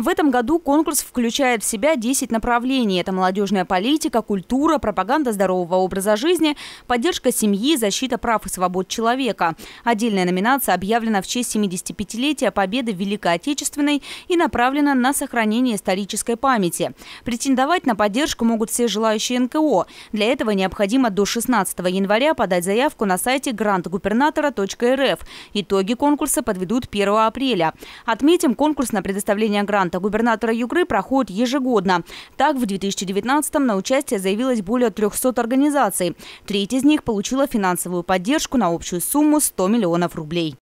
В этом году конкурс включает в себя 10 направлений. Это молодежная политика, культура, пропаганда здорового образа жизни, поддержка семьи, защита прав и свобод человека. Отдельная номинация объявлена в честь 75-летия победы в Великой Отечественной и направлена на сохранение исторической памяти. Претендовать на поддержку могут все желающие НКО. Для этого необходимо до 16 января подать заявку на сайте grantgubernatора.рф. Итоги конкурса подведут 1 апреля. Отметим конкурс на предоставление гранта гранта губернатора Югры проходит ежегодно. Так, в 2019-м на участие заявилось более 300 организаций. Треть из них получила финансовую поддержку на общую сумму 100 миллионов рублей.